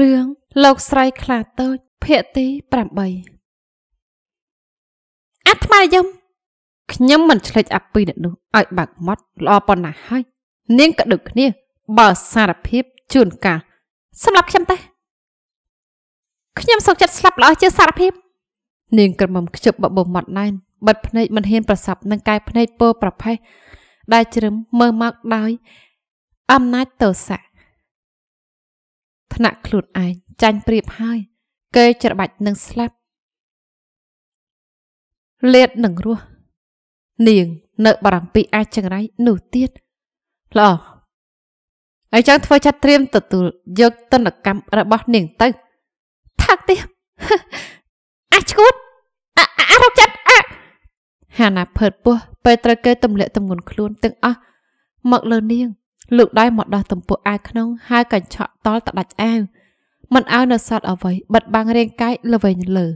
រឿងលោកស្រីខ្លាតូចភាគទី8អាត្មាយំខ្ញុំមិនឆ្លេចអាពីអ្នកនោះឲ្យ បាក់មាត់ល្អប៉ុណ្ណាហើយ នាងក៏ដូចគ្នាបើសារភាពជួនកាលសម្រាប់ខ្ញុំតែខ្ញុំសោកចិត្តស្លាប់ល្អជាសារភាពនាងក្រមុំខ្ជិបបបមាត់ណែនបិទភ្នែកមិនហ៊ានប្រសពនឹងកាយភ្នែកពើប្រផេះដែលជ្រឹមមើលមកដោយអំណាចទោសៈថ្នាក់ខ្លួនឯងចាញ់ប្រៀបហើយគេច្របាច់នឹងស្លាប់លាតនឹងរស់នាងនៅបារាំងពីអាចចង្រៃនោះទៀតល្អហើយចង់ធ្វើចាត់ត្រៀមទទួលយកតនកម្មរបស់នាងទៅថាក់ទៀតអាឈួតអារកចាត់អាហាណាភើតពោះពេលត្រូវគេទម្លាក់ទម្ងន់ខ្លួនទាំងអស់មកលើនាងលើកដៃមកដោះទំពក់អាវក្នុងហើយកញ្ឆក់តល់តដាច់អាវមិនឲ្យនៅសល់អ្វីបិទបាំងរាងកាយល្វែងលើ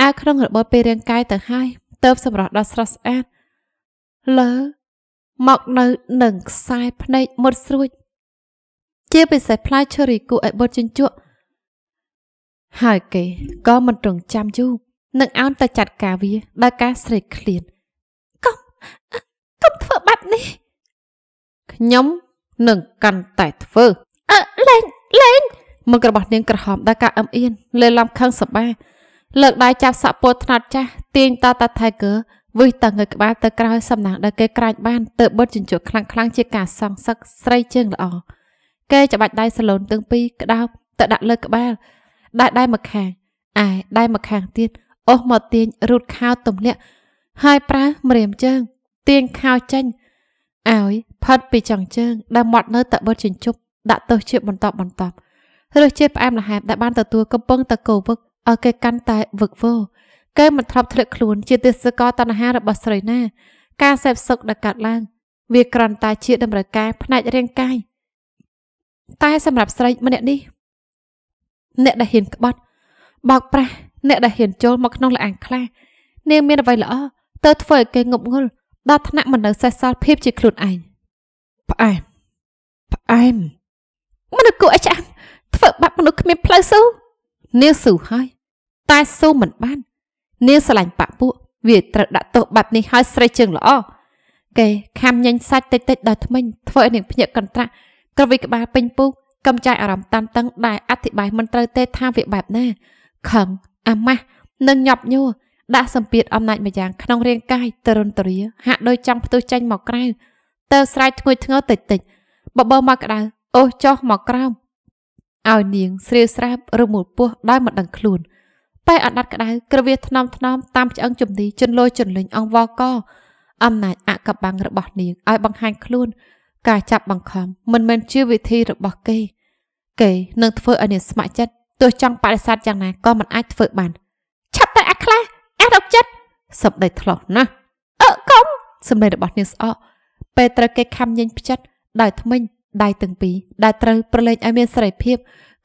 អាវក្នុងរបត់ពេលរាងកាយទៅហើយ ទៅសម្រស់ដល់ស្រស់ស្អាតលើមកនៅនឹងខ្សែភ្នែកមុតស្រួច ជាពិសេសផ្លែឈើរីគូឲ្យបុតជញ្ជក់ហើយគេក៏មិនរងចាំយូរនឹងអោនទៅចាត់ការវាដោយការស្រេកឃ្លានកុំកុំធ្វើបែបនេះខ្ញុំនឹងកាន់តែធ្វើអឺលេងលេង មករបស់នាងក្រហមដល់ការអឹមអៀនលេឡំខឹងសបាលើកដៃចាប់សាក់ពោថ្នោតចាស់ទាញតតាថៃកឺវិសតងើក្បាលទៅក្រោយសំណាងដែលគេក្រាច់បានទៅបិទជញ្ជក់ខ្លាំងខ្លាំងជាការសងសឹកស្រីជើងល្អគេច្បាច់ដៃសឡូនទាំងពីរក្តោបទៅដាក់លើក្បាលដៃដៃមកខាងឯដៃមកខាងទៀតអូសមកទាញរូតខោទម្លាក់ហើយប្រើម្រាមជើងទាញខោចេញឲ្យផិតពីចង្ជើងដែលមាត់នៅតបុតចិញ្ចប់ដាក់ទោសជាបន្តបន្ទាប់ឬជាផ្អែមល្ហែមដែលបានទទួលកំពុងតកោវឹកឲ្យគេកាន់តែវឹកវរគេមិនធ្លាប់ធ្លាក់ខ្លួនជាទេសកតណ្ហារបស់ស្រីណាការសេពសឹកដែលកើតឡើងវាក្រាន់តែជាតម្រូវការផ្នែករាងកាយតែសម្រាប់ស្រីម្នាក់នេះ អ្នកដែលហ៊ានក្បត់បោកប្រាស់អ្នកដែលហ៊ានចូលមកក្នុងលអាងខ្លានាងមានអ្វីល្អទៅធ្វើឲ្យគេងប់ងល់ដល់ថ្នាក់មិននៅសេះសល់ភាពជាខ្លួនឯងផ្អែមផ្អែមមនុស្សគួរឲ្យឆ្អានធ្វើបាបមនុស្សគ្មាន ផ្លូវស៊ូនាងស៊ូហើយតែស៊ូមិនបាន នាងស្រឡាញ់បាក់ពួកវាត្រូវដាក់ទោសបែបនេះឲ្យស្រីជើងល្អគេខំញញសាច់តិចតិចដល់ថ្មិញធ្វើឲ្យនាងភ្ញាក់កន្ត្រាក់ក្រវិក្បាលពេញពុះកំចាយអារម្មណ៍តានតឹងដែលអធិប្បាយមិនត្រូវទេថាវាបែបណាខឹងអាម៉ាស់និងញាប់ញួរដាក់សម្ពាធអំណាចម្យ៉ាងក្នុងរាងកាយទរនទរា ហាក់ដូចចង់ផ្ទុះចេញមកក្រៅទៅស្រែកធ្ងួយធ្ងរតិចតិចបបោមកក្តៅអូសចុះមកក្រោមឲ្យនាង ស្រីស្រាប់រមូលពោះដោយមិនដឹងខ្លួនប៉ែអណ្ដាត់ក្តៅក្រវាថ្នមថ្នមតាមឆ្អឹងជំនីជន់លោជន់លេងអង្វរកអំណាចអកបាំងរបស់នាងឲ្យបង្ហាញ ខ្លួនការចាប់បង្ខំមិនមែនជាវិធីរបស់គេ គេនឹងធ្វើឲ្យនាងស្ម័គ្រចិត្តទោះចង់បដិសេធយ៉ាងណាក៏មិនអាចធ្វើបានឆាប់ទៅអាខ្លះអះរកចិត្តសពដីធ្លោះណាអើកុំសម្ដីរបស់នាងស្អកពេលត្រូវគេខំញែងផ្ចិតដៃថ្មិញដៃទាំងពីរដែលត្រូវប្រឡែងឲ្យមានសេរីភាព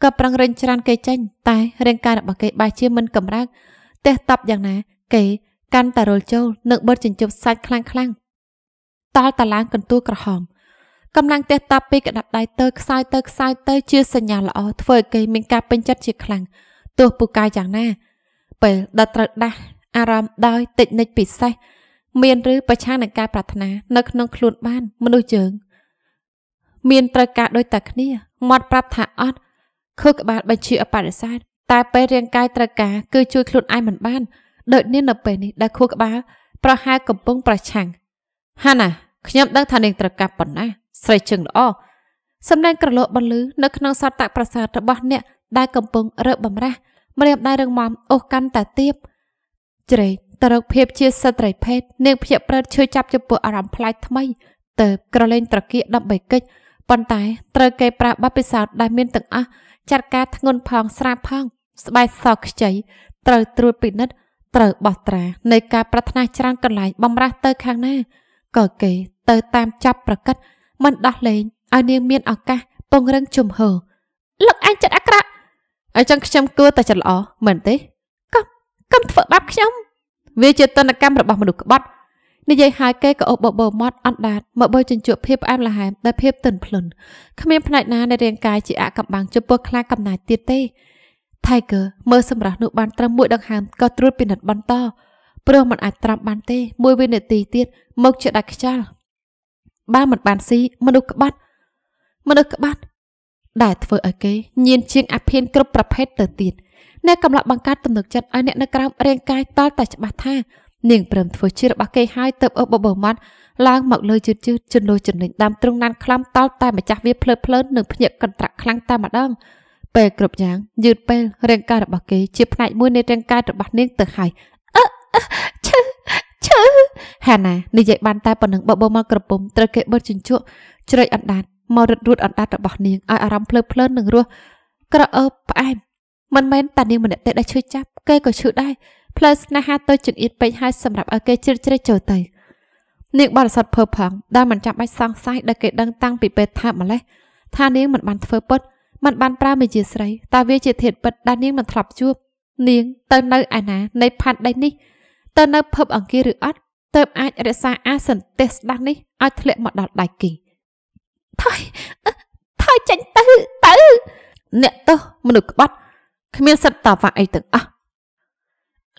ក៏ប្រឹងរែងច្រានគេចេញតែរាងកាយរបស់គេបែរជាមិនកម្រើកទះតាប់យ៉ាងណា គេកាន់តែរលចូលនឹងបិទចិញ្ចប់សាច់ខ្លាំងខ្លាំងតល់តាឡាងកន្ទួលក្រហមកម្លាំងទះតាប់ពីកដាប់ដៃទៅខ្សោយទៅខ្សោយទៅជាសញ្ញាល្អធ្វើឲ្យគេមានការពេញចិត្តជាខ្លាំងទោះពូកាយយ៉ាងណា ពេលដែលត្រូវដាស់អារម្មណ៍ដោយតិចនិចពិសេសមានឬប្រឆាំងនឹងការប្រាថ្នានៅក្នុងខ្លួនបានមនុស្សយើងមានត្រូវការដូចតែគ្នាមាត់ប្រាប់ថាអត់ខឺក្បាលបញ្ជាអបរិសាទតែពេលរាងកាយត្រូវការគឺជួយខ្លួនឯងមិនបានដូចនាងនៅពេលនេះដែលខួរក្បាលប្រហែលកំពុងប្រឆាំងហាណាខ្ញុំដឹងថានាងត្រូវការប៉ុណ្ណា ស្រីជើងល្អសម្ដែងក្រឡោកបន្លឺនៅក្នុងសតតប្រាសាទរបស់អ្នកដែលកំពុងរើបបំរាស់ម្រាមដៃរឹងមាំអូសកាន់តែទៀបជ្រែកទៅរកភាពជាស្ត្រីភេទនាងភ័យប្រើឈឺចាប់ចំពោះអារម្មណ៍ប្លែកថ្មីទៅក្រលែងត្រគាកដើម្បីកិច្ចប៉ុន្តែត្រូវគេប្រាស់បបិសោតដែលមានទាំងអស់ចាត់ការធ្ងន់ផងស្រាផង ស្បែកសខ្ចីត្រូវត្រួតពិនិត្យត្រូវបោះត្រានៃការប្រាថ្នាច្រើនកន្លែងបំរាស់ទៅខាងណាក៏គេទៅតាមចាប់ប្រកិតមិនដោះលែងឲ្យនាងមានឱកាសពង្រឹងជំហរលោកអញចិត្តអាក្រក់អញ្ចឹងខ្ញុំគួរតែចិត្តល្អមែនទេកុំធ្វើបាបខ្ញុំវាជាតនកម្មរបស់មនុស្សក្បត់និយាយហើយគេក៏អបបោមាត់អណ្ដាតមកបើជញ្ជក់ភាពផ្អែមល្ហែមដោយភាពទន់ភ្លន់គ្មានផ្នែកណានៃរាងកាយជាអកំបាំងចំពោះខ្លាកំណាយទៀតទេ Tiger មើលសម្រាប់នោះបានត្រឹមមួយដង្ហើមក៏ត្រួតពិនិត្យបន្តព្រោះมันអាចត្រាំបានទេ មួយវិនាទីទៀតមកជាដាច់ខ្យល់បើមិនបានស៊ីមនុស្សក្បត់មនុស្សក្បត់ដែលធ្វើឲ្យគេញៀនជាងអាភៀនគ្រប់ប្រភេទទៅទៀតអ្នកកំឡុងបង្កើតទំនុកចិត្តឲ្យអ្នកនៅក្រោមរាងកាយតល់តែច្បាស់ថា នាងព្រមធ្វើជារបស់គេហើយទៅអើបបមាត់ឡើងមកលើជឿជឿជន់លោចំណេញដើមទ្រង់ណានខ្លាំតល់តែម្ចាស់វាភ្លើភ្លើននិងភ្ញាក់កន្ត្រាក់ខ្លាំងតែម្ដងពេលគ្រប់យ៉ាងយឺតពេលរាងកាយរបស់គេជាផ្នែកមួយនៃរាងកាយរបស់នាងទៅហើយអឺឈឺឈឺហាណានិយាយបានតែប៉ុណ្ណឹងបបមកក្រពុំត្រូវគេបិទជញ្ជក់ជ្រែកអណ្ដាតមករត់រួតអណ្ដាតរបស់នាងឲ្យអារម្មណ៍ភ្លើភ្លើននិងរស់ក្រអើផ្អែមមិនមែនតានាងម្នាក់ទេដែលឈឺចាប់គេក៏ឈឺដែរផ្លូវស្នេហាទៅចង្អៀតពេកហើយសម្រាប់ឲ្យគេជ្រៀតជ្រែកចូលទៅនាងបរិសុទ្ធភើផឹងដែលមិនចាំបាច់សង្ស័យដែលគេដឹងតាំងពីពេលថាម្លេះថានាងមិនបានធ្វើពុតមិនបានប្រើមេជាស្រីតែវាជាធាតពិតដែលនាងមិនធ្លាប់ជួបនាងទៅនៅឯណានៃផាត់ដីនេះទៅនៅភពអង្គារឬអត់ទៅអាចរក្សាអាសន្តិស្ដាស់នេះឲ្យធ្លាក់មកដល់ដៃគីថយថយចេញទៅទៅអ្នកទោសមនុស្សក្បត់គ្មានសិទ្ធតវ៉ាអីទាំងអស់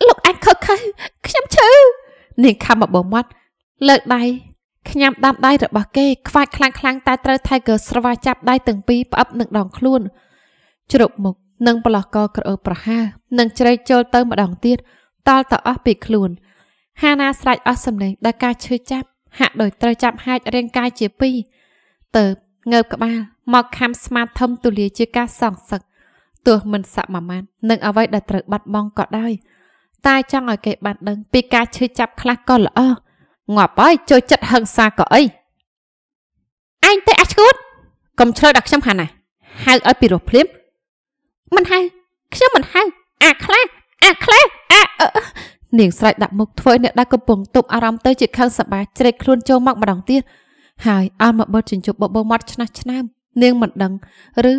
លោកអញខឹកខឹខ្ញុំឈឺនាងខំបបមាត់លើកដៃខ្ញាំដាំដៃរបស់គេខ្វាច់ខ្លាំងខ្លាំងតែត្រូវថៃក៏ស្រវាចាប់ដៃទាំងពីរផ្អឹបនឹងដងខ្លួនជ្រប់មុខនិងប្រឡោះកក្រអើប្រហានិងជ្រែកចូលទៅម្ដងទៀតតល់តអស់ពី ខ្លួន ហាណាស្រែកអស់សម្លេងដល់ការឈឺចាប់ហាក់ដោយត្រូវចាប់ហាច់រាងកាយជាពីរទៅងើបក្បាលមកខំស្មាតធំទូលាជាការសងសឹកទោះមិនសមាមាត្រនឹងអ្វីដែលត្រូវបាត់បង់ក៏ដោយតែចង់ឲ្យគេបានដឹងពីការឈឺចាប់ខ្លះក៏ល្អងាប់ហើយចូលចិត្តហឹង្សាក៏អីឯងទេអាឈួតកុំឆ្លើយដល់ខ្ញុំហាណាហៅឲ្យពីរោះភ្លាមមិនហៅខ្ញុំមិនហៅអាខ្លះអាខ្លះអានាងស្រែកដាក់មុខធ្វើអ្នកដែលកំពុងទប់អារម្មណ៍ទៅជាខឹងសប្បាយជ្រែកខ្លួនចូលមកម្ដងទៀតហើយអល់មកបត់ជញ្ជប់បបោមាត់ឆ្នាស់ឆ្នាមនាងមិនដឹងឬ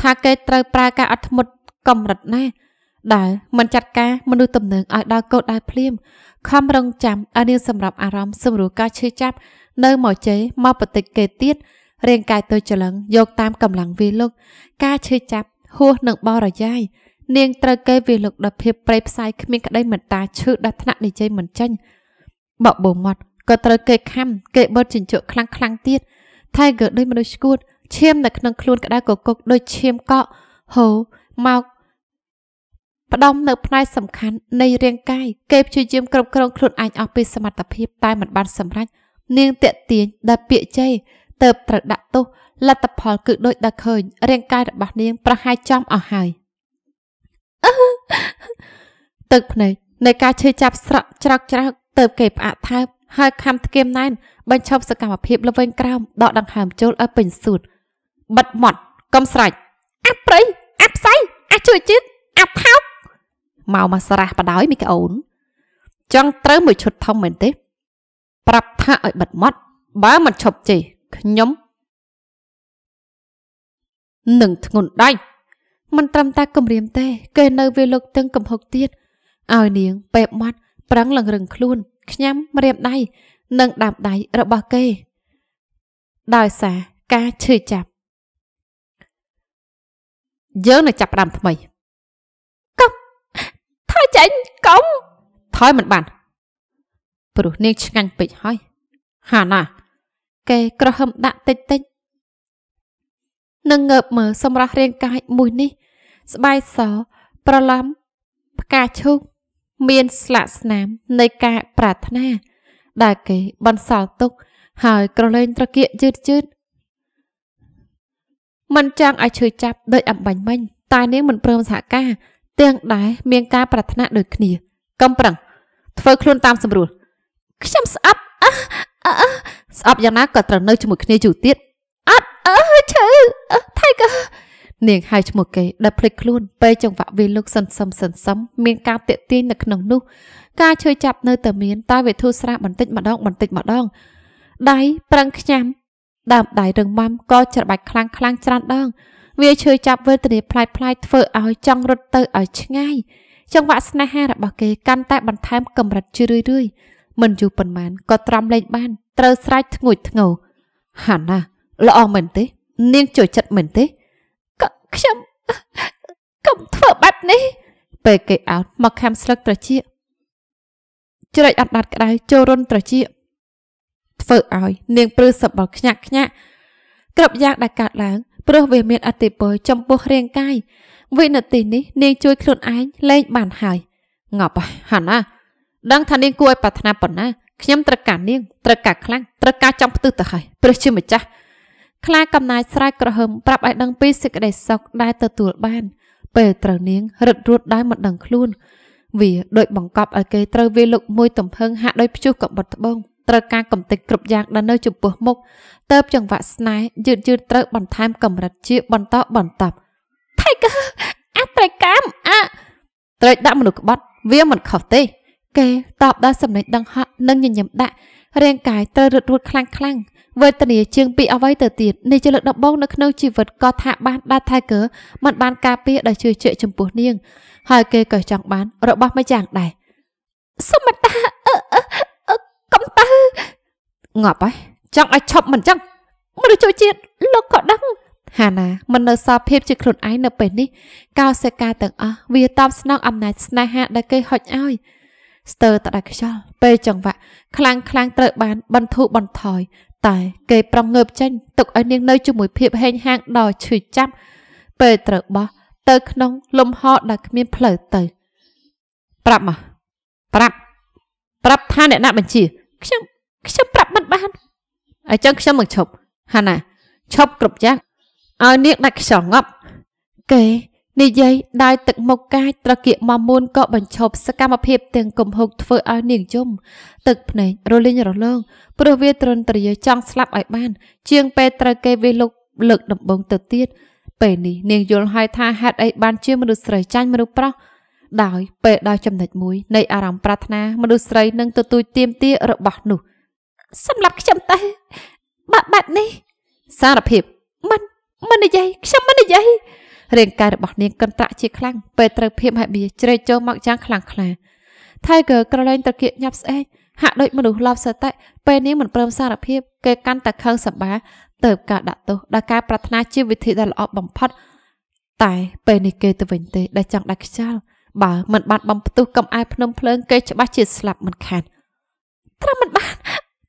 ថាគេត្រូវប្រើការអត់ធ្មត់កម្រិតណាដែលមិនចាត់ការមនុស្សទំនើងឲ្យដល់កោតដល់ភ្លាមខំរងចាំឲ្យនាងសម្រាប់អារម្មណ៍សម្រួលការឈឺចាប់ នៅមកជ័យមកបតិចគេទៀតរាងកាយទៅច្រឡឹងយកតាមកម្លាំងវាលុកការឈឺចាប់ហួសនឹងបរយាយនាងត្រូវគេវាលុកដល់ភាពប្រេផ្សាយគ្មានក្តីមេត្តាឈឺដល់ថ្នាក់និយាយមិនចេញបបោមាត់ក៏ត្រូវគេខំគេបឺតជញ្ជក់ខ្លាំងខ្លាំងទៀត Tiger ដូចមនុស្សឈួតឈាមនៅក្នុងខ្លួនក្តៅគគុកដូចឈាមកក់ហូរមកផ្ដំនៅផ្នែកសំខាន់នៃរាងកាយគេព្យាយាមគ្រប់គ្រងខ្លួនឯងអស់ពីសមត្ថភាពតែមិនបានសម្រេចនាងតាក់ទាញដល់ពាក្យជេរទៅត្រូវដាក់ទោសលទ្ធផលគឺដូចដល់ឃើញរាងកាយរបស់នាងប្រហែលចំអស់ហើយទឹកភ្នែកនៃការឈឺចាប់ស្រក់ច្រកច្រកទៅគេផ្អាកថើបហើយខំធ្គាមណែនបញ្ឈប់សកម្មភាពលវិញក្រោមដកដង្ហើមចូលឲ្យពេញសួតបិទមាត់កំស្រេចអាប្រៃអាផ្សៃអាជួយជិតអាថោកមកមកស្រះបដ ாய் មីកអូនចង់ត្រូវមួយឈុតធំមែនទេប្រាប់ថាឲ្យបិទមាត់បើមិនឈប់ចេះខ្ញុំនឹងធ្ងន់ដៃមិនត្រឹមតែគម្រាមទេគេនៅវាលុកទឹង កំហុកទៀតឲ្យនាងពេបមាត់ ប្រឹងលងរឹងខ្លួន ខ្ញាំរៀបដៃ និងដាប់ដៃរបស់គេ ដោយសារការឈឺចាប់យើងនឹងចាប់ផ្ដើមថ្មីកុំថយចេញកុំថយមិនបានព្រោះនាងឆ្ងាញ់ពេកហើយហាណាគេក្រហឹមដាក់តិចតិចនឹងងើបមើលសម្រស់រាងកាយមួយនេះ ស្បែកសប្រឡំផ្កាឈូកមានស្លាកស្នាមនៃការប្រាថ្នាដែលគេបន្សល់ទុកហើយក្រឡេងត្រគាកយឺតយឺតមិនចង់ឲ្យឈឺចាប់ដោយអំបញ្ញមិញតែនាងមិនព្រមសហការទាំងដែរមានការប្រាថ្នាដូចគ្នា កំប្រឹងធ្វើខ្លួនតាមសម្រួលខ្ញុំស្អប់អឺស្អប់យ៉ាងណាក៏ត្រូវនៅជាមួយគ្នាយូរទៀតអត់អឺឈឺថៃក៏នាងហៅឈ្មោះគេដែលភ្លេចខ្លួនពេលចង្វាក់វាលោកសិនសំសិនសំមានការតាក់ទាញនៅក្នុងនោះ ការឈឺចាប់នៅតែមានតែវិធូរស្រាបន្តិចម្ដងបន្តិចម្ដងដៃប្រឹងខ្ញាំដើមដៃរឹងមាំក៏ច្របាច់ខ្លាំងខ្លាំងច្រើនដងវាឈឺចាប់វេទនាផ្លាយផ្លាយធ្វើឲ្យចង់រត់ទៅឲ្យឆ្ងាយចង្វាក់ស្នេហារបស់គេកាន់តែបន្ថែមកម្រិតជឿរឿយរឿយមិនយូរប៉ុន្មានក៏ត្រាំលេងបានត្រូវស្រែកធ្ងួចធ្ងោហាណាល្អមែនទេ នាងចូលចិត្តមែនទេក៏ខ្ញុំកុំធ្វើបែបនេះពេលគេអោតមកខាំស្លឹកត្រចៀកជ្រែកអត់ដាត់ក្តៅចូលរុនត្រចៀកធ្វើឲ្យនាង ព្រឺសបល់ខ្ញាក់ខ្ញាក់គ្រប់យ៉ាងដែលកើតឡើងព្រោះវាមានអតិពលចំពោះ រាងកាយវិនាទីនេះ នាងជួយខ្លួនឯងលែងបានហើយងប់ហាណាដឹងថានាងគួរឲ្យប្រាថ្នាប៉ុណ្ណាខ្ញុំត្រូវការនាង ត្រូវការខ្លាំងត្រូវការចង់ផ្ទុះទៅហើយព្រះជាម្ចាស់ខ្លាកំណាយស្រែកក្រហឹមប្រាប់ឲ្យដឹងពីសេចក្តីសុខដែលទទួលបាន ពេលត្រូវនាងរត់រួតដោយមិនដឹងខ្លួនវាដូចបង្កប់ឲ្យគេត្រូវវាលុកមួយទំភឹងហាក់ដោយព្យុះកបិតត្បូងត្រូវការកំទេចគ្រប់យ៉ាងដែលនៅចំពោះមុខតើបចង្វាក់ស្នេហ៍យឺតយឺតត្រូវបន្ថែមកម្រិតជាបន្តបន្តប់ Tiger អាត្រីកាមអាត្រូវដាក់មនុស្សក្បត់ វាមិនខុសទេគេតបដោយសម្លេងដង្ហក់និងញញឹមដាក់រាងកាយត្រូវរត់រួតខ្លាំងខ្លាំងវេទនាជាងពីអ្វីទៅទៀតនេះជាលើកដំបូងនៅក្នុងជីវិតក៏ថាបានដាច់ថៃកើមិនបានការពារដោយជឿជាក់ចំពោះនាង ហើយគេក៏ចង់បានរបស់ម្ចាស់ដែរសមតាងាប់ហើយចង់ឲ្យឈប់មិនចឹងមនុស្សជួយជាតិលោកក៏ដឹងហាណាមិននៅសល់ភាពជាខ្លួនឯងនៅពេលនេះកោសិកាទាំងអស់វាតបស្នងអំណាចស្នេហាដែលគេហុចឲ្យស្ទើរតដាច់ខ្យល់ពេលចង្វាក់ខ្លាំងខ្លាំងត្រូវបានបន្ធូរបន្ថយតែគេប្រងើបចេញ ទុកឲ្យនាងនៅជាមួយភាពហេងហាងដ៏ឈឺចាប់ពេលត្រូវបោះទៅក្នុងលំហដែលគ្មានផ្លូវទៅប្រាប់មកប្រាប់ប្រាប់ថាអ្នកណាបញ្ជាខ្ញុំខ្ញុំប្រាប់មិនបានអញ្ចឹងខ្ញុំមកឈប់ហាណាឈប់គ្រប់យ៉ាងឲ្យនាងដាច់ខ្យល់ងប់គេនិយាយដាយទឹកមុខកាចត្រកៀកមកមួនក៏បញ្ឈប់សកម្មភាពទាំងកំហុកធ្វើឲ្យនាងយំទឹកភ្នែករលីងរលងព្រោះវាទ្រន្ទ្រាចង់ស្លាប់ឲ្យបាន ជាង ពេលត្រូវគេវាលុកលើកដំបងទៅទៀតពេលនេះនាងយល់ហើយថាហេតុអីបានជាមនុស្សស្រីចាញ់មនុស្សប្រុសដោយពេលដល់ចំណុចមួយនៃអារម្មណ៍ប្រាថ្នាមនុស្សស្រីនឹងទទូចទៀមទារបស់នោះសម្រាប់ខ្ញុំតែបាក់បែបនេះ សារភាពមិនមិននិយាយខ្ញុំមិននិយាយរាងកាយរបស់នាងកន្ត្រាក់ជាខ្លាំងពេលត្រូវភាពហេបៀជ្រែកចូលមកយ៉ាងខ្លាំងខ្លា Tiger ក្រឡែងត្រគាកញាប់ស្អែកហាក់ដូចមនុស្សឡប់សតិពេលនាងមិនព្រមសារភាពគេកាន់តែខឹងសម្បាទៅការដាក់ទោសដល់ការប្រាថ្នាជាវិធីដែលល្អបំផុតតែ ពេលនេះគេទៅវិញទេដែលចង់ដាច់ខ្យល់បើមិនបានបំផ្ទុះកំអាយភ្នំភ្លើងគេច្បាស់ជាស្លាប់មិនខានត្រឹមមិនបាន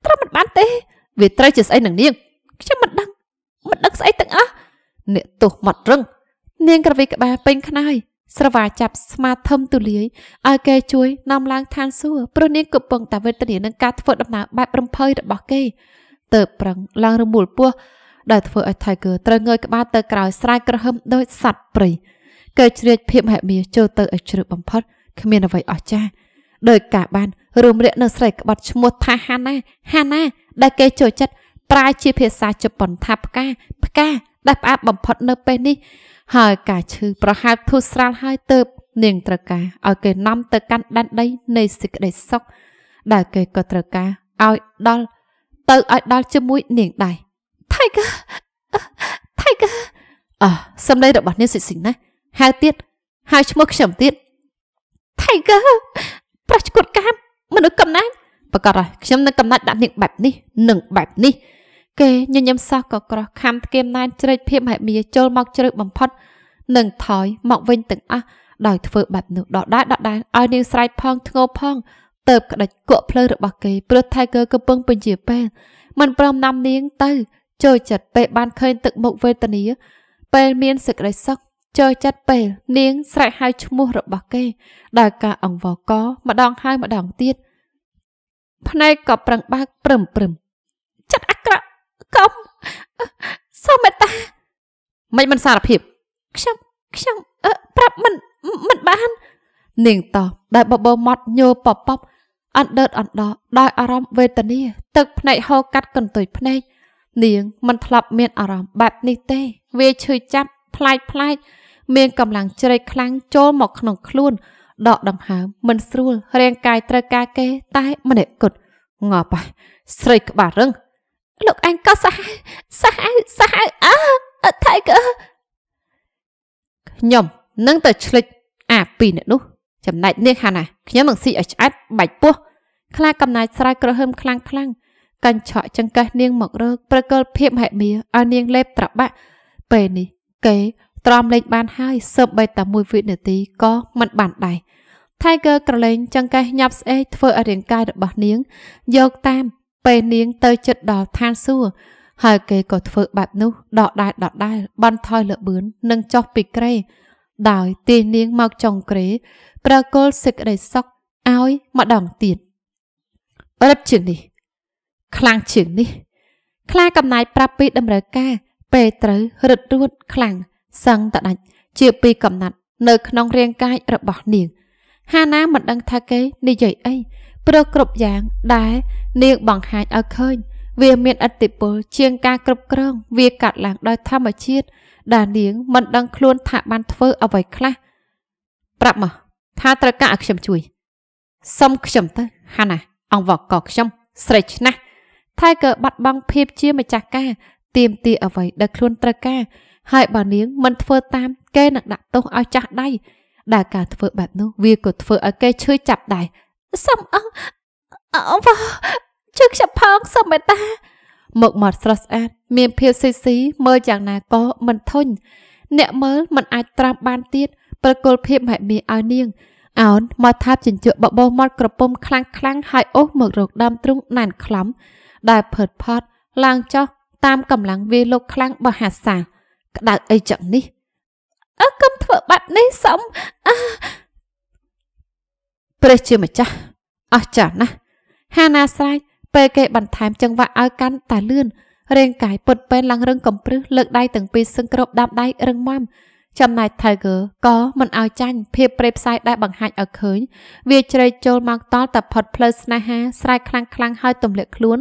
ត្រាប់មិនបានទេ វាត្រូវជាស្អីនឹងនាងខ្ញុំមិនដឹងមិនដឹងស្អីទាំងអស់អ្នកទោះមាត់រឹងនាងក្រវីក្បាលពេញខ្នើយស្រវាចាប់ស្មាធំទូលាយឲ្យគេជួយនាំឡើងឋានសួគ៌ព្រោះនាងកំពុងតែវេទនានឹងការធ្វើដំណើរបែបរំភើយរបស់គេទៅប្រឹងឡើងរមូលពោះដែលធ្វើឲ្យ Tiger ត្រូវងើយក្បាលទៅក្រោយស្រែកក្រហឹមដោយសត្វព្រៃគេជ្រៀតភាពហិមាចូលទៅឲ្យជ្រឹកបំផុតគ្មានអ្វីអស្ចារ្យដោយការបានរួមរាក់នៅស្រីក្បត់ឈ្មោះថាហាណាហាណាដែលគេចូលចិត្តប្រើជាភាសាជប៉ុនថាផ្កាផ្កាដែលផ្អាប់បំផុតនៅពេលនេះ ហើយការឈឺប្រហែលធូរស្រាលហើយទៅនាងត្រូវការឲ្យគេនាំទៅកាន់ដែនដីនៃសេចក្តីសុខដែលគេក៏ត្រូវការឲ្យដល់ទៅឲ្យដល់ជាមួយនាងដែរ Tiger Tiger អោះសម្ដីរបស់នាងសិសិណាហៅទៀតហៅឈ្មោះខ្ញុំទៀត Tiger ប្រះឈ្កត់កាមមនុស្សកំណាចប្រកាសហើយខ្ញុំនឹងកំណាចដាក់នាងបែបនេះនិងបែបនេះគេញញឹមសោះក៏ក្រោះខំស្គៀមណែនជ្រែកភាពហិមាចូលមក ជ្រឹកបំផុតនិងថយមកវិញទាំងអស់ដោយធ្វើបែបនោះដដែលដដែលឲ្យនាងស្រែកផងធ្ងោផងទៅក្តិចគក់ភ្លើរបស់គេព្រោះថៃកើកំពុងពញាពេលមិនព្រមនាំនាង ទៅចូលចិត្តពេលបានឃើញ ទឹកមុខវេទនាពេលមានសេចក្តីសុខចូលចិត្តពេល នាងស្រែកហៅឈ្មោះរបស់គេ ដោយការអង្វរកម្ដងហើយម្ដងទៀតភ្នែកក៏ប្រឹងបើកព្រឹមព្រឹមចិត្តអាក្រក់កុំសូមមេត្តាមិនមិនសារភាពខ្ញុំខ្ញុំប្រាប់មិនមិនបាន នាងតបដែលបបោមាត់ញោប៉ប៉ប់អណ្ដើតអណ្ដោដោយអារម្មណ៍វេទនា ទឹកភ្នែកហូរកាត់កន្ទុយភ្នែកនាងមិនធ្លាប់មានអារម្មណ៍បែបនេះទេ វាឈឺចាប់ផ្លាយផ្លាយមានកម្លាំងជ្រែកខ្លាំងចូលមកក្នុងខ្លួនដកដង្ហើមមិនស្រួលរាង កាយត្រូវការគេតែម្នាក់គត់ងប់ហ่ะស្រីក្បាលរឹងលោកអញក៏សាហាវសាហាវសាហាវអើអត់ថៃក៏ខ្ញុំនឹងទៅឆ្លិច អាពីអ្នកនោះ ចំណែកនាងហាណាខ្ញុំនឹងស៊ីឲ្យឆ្អែតបាច់ពោះខ្លាកំណាយស្រ័យក្រហឹមខ្លាំងខ្លាំងកញ្ឆក់ចង្កេះនាងមករកប្រកលភាពហិមាឲ្យនាងលេបប្របាក់ពេលនេះគេត្រាំលេខបានហើយសើបបីតាមួយវិនាទីក៏មិនបានដែរ Tiger ក្រឡេងចង្កេះញាប់ស្អេកធ្វើឲ្យរាងកាយរបស់នាងយកតាមពេលនាង ទៅចិត្តដល់ឋានសួគ៌ហើយគេក៏ធ្វើបែបនោះដកដាលដកដាលបន្ថយលបឿននិងចុះពីក្រេដោយទាញនាងមកចុងក្រេប្រកល់សេចក្តីសុខឲ្យម្ដងទៀតរឹបជាងនេះ ខ្លាំងជាងនេះខ្លាកំណាយប្រាប់ពីតម្រូវការពេលត្រូវរឹតរួតខ្លាំងសឹងតដាច់ជាពីកំណាត់នៅក្នុងរាងកាយរបស់នាង ហាណាមិនដឹងថាគេនិយាយអីព្រោះគ្រប់យ៉ាងដែលនាងបង្ហាញឲ្យឃើញ វាមានអតិពលជាងការគ្រប់គ្រងវាកាត់ឡើងដោយធម្មជាតិដែលនាងមិនដឹងខ្លួនថាបានធ្វើអ្វីខ្លះប្រាប់មកថាត្រូវការឲ្យខ្ញុំជួយសុំខ្ញុំទៅហាណាអង្វរកខ្ញុំស្រីឆ្នះថៃក៏បាត់បង់ភាពជាម្ចាស់ការទៀមទាអ្វីដែលខ្លួនត្រូវការហើយបើនាងមិនធ្វើតាមគេនឹងដាក់ទោសឲ្យចាស់ដៃដែលការធ្វើបែបនោះវាក៏ធ្វើឲ្យគេឈឺចាប់ដែរសំអងអងវ៉ាជឹកខ្ញុំផងសុំមេត្តាមុខមាត់ស្រស់ស្អាតមានភាពស៊ីស៊ីមើលយ៉ាងណាក៏មិនធុញអ្នកមើលមិនអាចត្រាំបានទៀតប្រកុលភាពមហិមាឲ្យនាងអោនមកថាបជញ្ជក់បបោមាត់ក្រពុំខ្លាំងខ្លាំងហើយអូសមករកដើមទ្រូងណែនខ្លំដែលផិតផត់ឡើងចុះតាមកម្លាំងវាលោកខ្លាំងបហាសាក្តៅអីចឹងនេះអើកុំធ្វើបាត់នេះសុំព្រះជាម្ចាស់អស្ចារ្យណាស់ហាណាស្រែកពេលគេបន្ថែមចង្វាក់ឲ្យកាន់តែលឿនរាងកាយពុតពេនឡើងរឹងកំព្រឹសលើកដៃទាំងពីរសឹងគ្របដាប់ដៃរឹងមាំចំណែក Tiger ក៏មិនឲ្យចាញ់ភាពប្រេផ្សាយដែលបង្ហាញឲ្យឃើញវាជ្រែកចូលមកតល់តែផុតផ្លូវស្នេហាស្រែកខ្លាំងៗហើយទម្លាក់ខ្លួន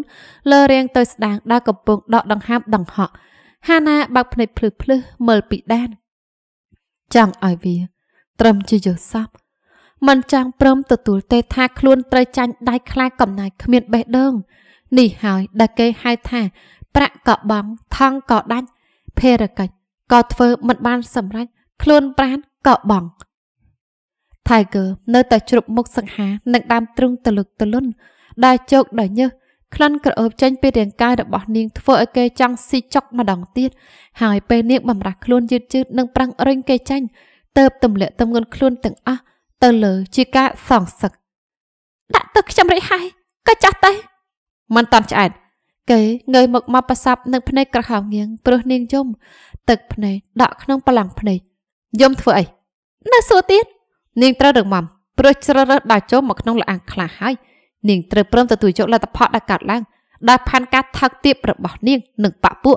លើរាង ទៅស្ដាងដែលកំពុងដកដង្ហើមដង្ហក់ហាណាបើកភ្នែកភ្លឺភ្លឺមើលពីដានចង់ឲ្យវា ត្រឹមជាយល់សពមិនចង់ព្រមទទួលទេថាខ្លួនត្រូវចាញ់ដៃខ្លាកំណាយគ្មានបេះដូងនេះហើយដែលគេហៅថា ប្រាក់ក៏បងថង់ក៏ដាច់ភេរកិច្ចក៏ធ្វើមិនបានសម្រេចខ្លួនប្រានក៏បង Tiger នៅតែជ្រប់មុខសង្ហានិងដើមទ្រូងទលឹកទលុនដែលជោគដល់ញើសក្លិនក្រអូបចេញពីរាងកាយរបស់នាងធ្វើឲ្យគេចង់ស៊ីចុកម្ដងទៀតហើយពេលនាងបំរាស់ខ្លួនយឺតយឺតនិងប្រាំងរែងគេចាញ់ទៅបទម្លាក់ទម្ងន់ខ្លួនទាំងអស់ទៅលើជាការសងសឹកដាក់ទឹកខ្ញុំរិចហើយក៏ចាស់ទៅមិនតាន់ឆ្អែតគេងើយមកមកប្រសាប់នឹងភ្នែកក្រហមងៀងព្រោះនាងយំទឹកភ្នែកដក់ក្នុងបលាំងភ្នែកយំធ្វើអីនៅសួរទៀតនាងត្រូវរឹងមាំព្រោះជ្រើសរើសដាក់ចូលមកក្នុងលអាងខ្លះហើយនាងត្រូវព្រមទទួលយកលទ្ធផលដែលកើតឡើងដោយផែនការថឹកទាបរបស់នាងនិងបពពួក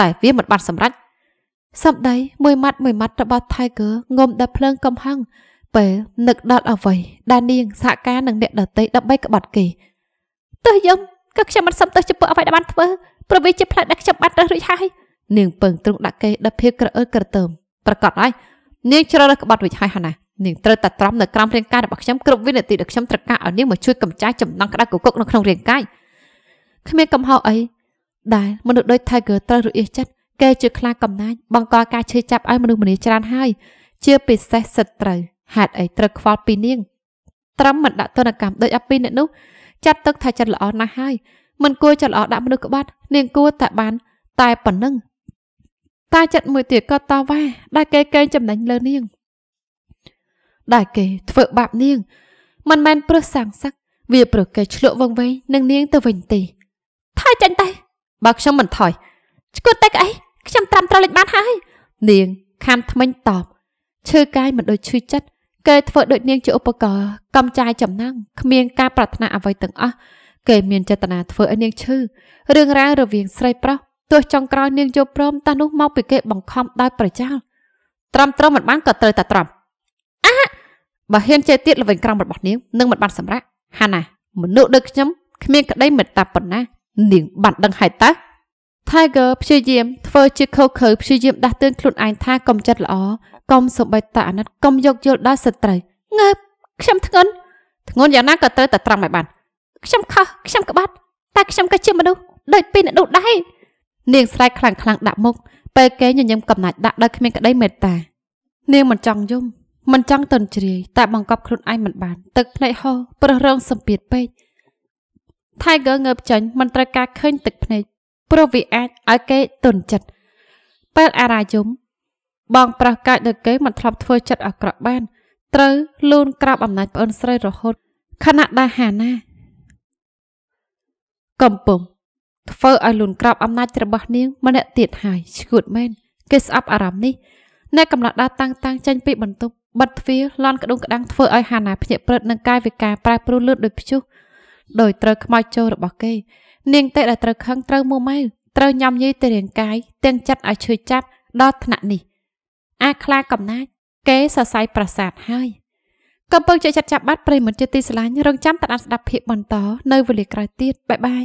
ដែលវាមិនបានសម្រេចសម្ដីមួយម៉ាត់មួយម៉ាត់របស់ Tiger ងុំដល់ភ្លើងកំហឹងពេលនឹកដល់អ្វីដែលនាងសហការនឹងអ្នកដតីដើម្បីក្បត់គេទោះយំក៏ខ្ញុំមិនសំទោសចំពោះអ្វីដែលបានធ្វើព្រោះវាជាផ្លែដែលខ្ញុំបានរើសរួចហើយនាងពឹងទ្រង់ដាក់គេដល់ភាពក្រអឺក្រទើមប្រកាសហើយនាងជ្រើសរើសក្បត់រួចហើយហណានាងត្រូវតែត្រាំនៅក្រោមរាងកាយរបស់ខ្ញុំគ្រប់វិនាទីដែលខ្ញុំត្រូវការឲ្យនាងមកជួយកម្ចាត់ចំណង់ក្តៅគគុកនៅក្នុងរាងកាយគ្មានកំហុសអីដែលមនុស្សដូច Tiger ត្រូវរអៀសចិត្តគេជាខ្លាកំណាចបង្កការឈឺចាប់ឲ្យមនុស្សម្នាច្រើនហើយ ជាពិសេសសត្រូវហេតុអីត្រូវខ្វល់ពីនាង ត្រឹមមិនដាក់ទណ្ឌកម្មដោយអាពីអ្នកនោះចាត់ទុកថាចិត្តល្អណាស់ហើយមិនគួរចិត្តល្អដាក់មនុស្សក្បត់ នាង គួរតែបាន តែប៉ុណ្ណឹងតែចិត្តមួយទៀតក៏តវ៉ាដែលគេកេងចំណេញលើនាងដែលគេធ្វើ បាបនាងមិនមែនព្រឹសសាំងសឹកវាប្រកែកឆ្លក់វងវែងនឹងនាងទៅវិញទេថយចាញ់ទៅបើខ្ញុំមិនថយឆ្កួតតែក្អីខ្ញុំត្រាំត្រូវលេចបានហើយនាងខាំថ្មិញតបឈើកាយមិនដូចឈឺចិត្តគេធ្វើដូច នាង ជាឧបករណ៍កំចាយចំណងគ្មានការប្រាថ្នាអ្វីទាំងអស់គេមានចេតនាធ្វើឲ្យនាងឈឺរឿងរ៉ាវរវាងស្រីប្រុសទោះចុងក្រោយនាងយល់ព្រម តានោះមកពីគេ បង្ខំដោយប្រចោលត្រាំត្រូវមិនបានក៏ត្រូវតែត្រាំបើហ៊ានចេះទៀតល្វែងក្រំរបស់នាងនឹងមិនបានសម្រេចហាណាមនុស្សដូចខ្ញុំគ្មានក្តីមេត្តាប៉ុណ្ណានាងបានដឹងហើយតើ Tiger ព្យាយាមធ្វើជាខុសខើព្យាយាមដាស់តឿនខ្លួនឯងថាកុំចិត្តល្អកុំសំបីតាអាណិតកុំយកយល់ដល់សត្រូវងើបខ្ញុំធ្ងន់ធ្ងន់យ៉ាងណាក៏ត្រូវតែត្រង់ឲ្យបានខ្ញុំខុសខ្ញុំក្បត់តែខ្ញុំក៏ជាមនុស្សដូចពីអ្នកនោះដែរនាងស្រែកខ្លាំងៗដាក់មុខពេលគេញញឹមកំណាច់ដាក់ដោយគ្មានក្តីមេត្តានាងមិនចង់យំមិនចង់ទន់ជ្រាយតែបង្កប់ខ្លួនឯងមិនបានទឹកភ្នែកហូរប្រះរងសម្ពាធពេក Tiger ងើបចេញមិនត្រូវការឃើញទឹកភ្នែកព្រោះវាអាចឲ្យគេទន់ចិត្តពេលអារាយមបង ប្រះកាច់ដូចគេមិនធ្លាប់ធ្វើចិត្តអាក្រក់បានត្រូវលូនក្រាបអំណាចប្អូនស្រីរហូតខណៈដែលហាណាកំពុងធ្វើឲ្យលូនក្រាបអំណាចរបស់នាងម្នាក់ទៀតហើយឈួតមែនគេស្អប់អារម្មណ៍នេះនៅកំឡោះដើរតាំងតាំងចេញពីបន្ទប់បិទទ្វារលន់ក្ដុងក្ដាំងធ្វើឲ្យហាណាភ្ញាក់ព្រឹតនឹងកាយវិការប្រែប្រួលលឿនដូចព្យុះ ដោយត្រូវខ្មោចចូលរបស់គេនាងទេដែលត្រូវខឹងត្រូវមួម៉ៅត្រូវញ៉ាំញីទៅរាងកាយទាំងចិត្តឲ្យឈឺចាប់ដល់ថ្នាក់នេះ អាខ្លាកំណាច គេសរសៃប្រាសាទហើយកំពុងជាចិត្តចាប់បាត់ប្រិមត្តជាទីស្រឡាញ់រងចាំតាមស្ដាប់ភាពបន្តនៅវេលាក្រោយទៀតបាយបាយ